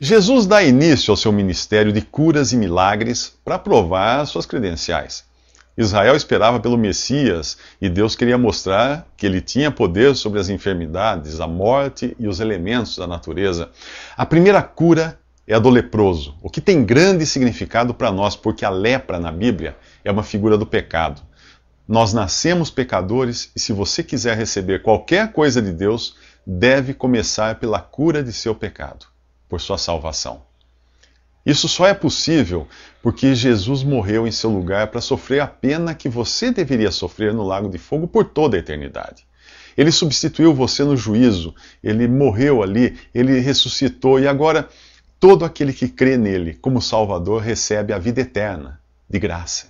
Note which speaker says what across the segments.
Speaker 1: Jesus dá início ao seu ministério de curas e milagres para provar suas credenciais. Israel esperava pelo Messias e Deus queria mostrar que ele tinha poder sobre as enfermidades, a morte e os elementos da natureza. A primeira cura é a do leproso, o que tem grande significado para nós, porque a lepra na Bíblia é uma figura do pecado. Nós nascemos pecadores e se você quiser receber qualquer coisa de Deus, deve começar pela cura de seu pecado por sua salvação. Isso só é possível porque Jesus morreu em seu lugar para sofrer a pena que você deveria sofrer no lago de fogo por toda a eternidade. Ele substituiu você no juízo, ele morreu ali, ele ressuscitou e agora todo aquele que crê nele como Salvador recebe a vida eterna, de graça.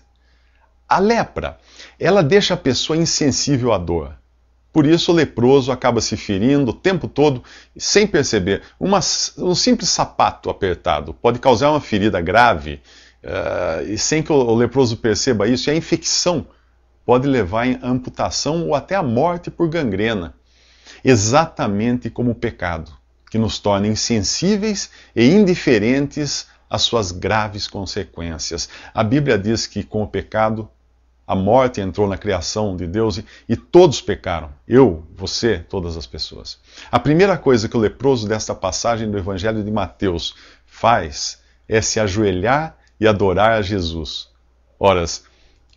Speaker 1: A lepra, ela deixa a pessoa insensível à dor. Por isso, o leproso acaba se ferindo o tempo todo sem perceber. Uma, um simples sapato apertado pode causar uma ferida grave uh, e sem que o, o leproso perceba isso. E a infecção pode levar em amputação ou até a morte por gangrena, exatamente como o pecado, que nos torna insensíveis e indiferentes às suas graves consequências. A Bíblia diz que com o pecado a morte entrou na criação de Deus e, e todos pecaram. Eu, você, todas as pessoas. A primeira coisa que o leproso desta passagem do Evangelho de Mateus faz é se ajoelhar e adorar a Jesus. Ora,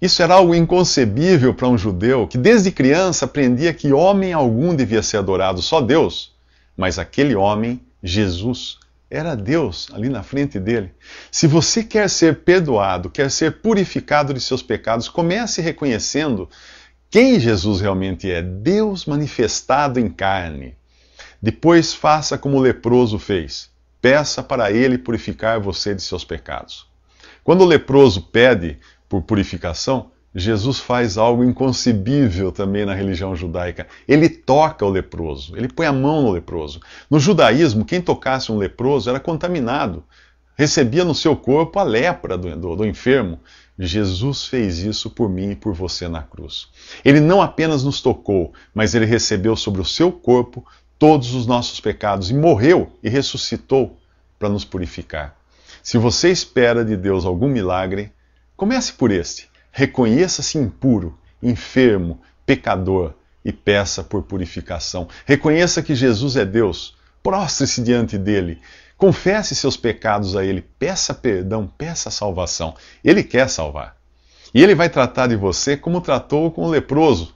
Speaker 1: isso era algo inconcebível para um judeu que desde criança aprendia que homem algum devia ser adorado, só Deus. Mas aquele homem, Jesus, era Deus ali na frente dele. Se você quer ser perdoado, quer ser purificado de seus pecados, comece reconhecendo quem Jesus realmente é: Deus manifestado em carne. Depois faça como o leproso fez: peça para ele purificar você de seus pecados. Quando o leproso pede por purificação, Jesus faz algo inconcebível também na religião judaica. Ele toca o leproso, ele põe a mão no leproso. No judaísmo, quem tocasse um leproso era contaminado, recebia no seu corpo a lepra do, do, do enfermo. Jesus fez isso por mim e por você na cruz. Ele não apenas nos tocou, mas ele recebeu sobre o seu corpo todos os nossos pecados e morreu e ressuscitou para nos purificar. Se você espera de Deus algum milagre, comece por este Reconheça-se assim, impuro, enfermo, pecador e peça por purificação. Reconheça que Jesus é Deus. Prostre-se diante dele. Confesse seus pecados a ele. Peça perdão, peça salvação. Ele quer salvar. E ele vai tratar de você como tratou com o leproso.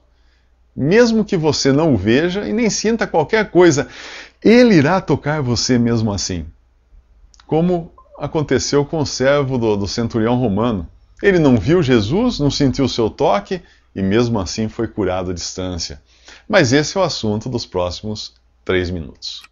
Speaker 1: Mesmo que você não o veja e nem sinta qualquer coisa, ele irá tocar você mesmo assim. Como aconteceu com o servo do, do centurião romano ele não viu Jesus, não sentiu seu toque e mesmo assim foi curado à distância. Mas esse é o assunto dos próximos três minutos.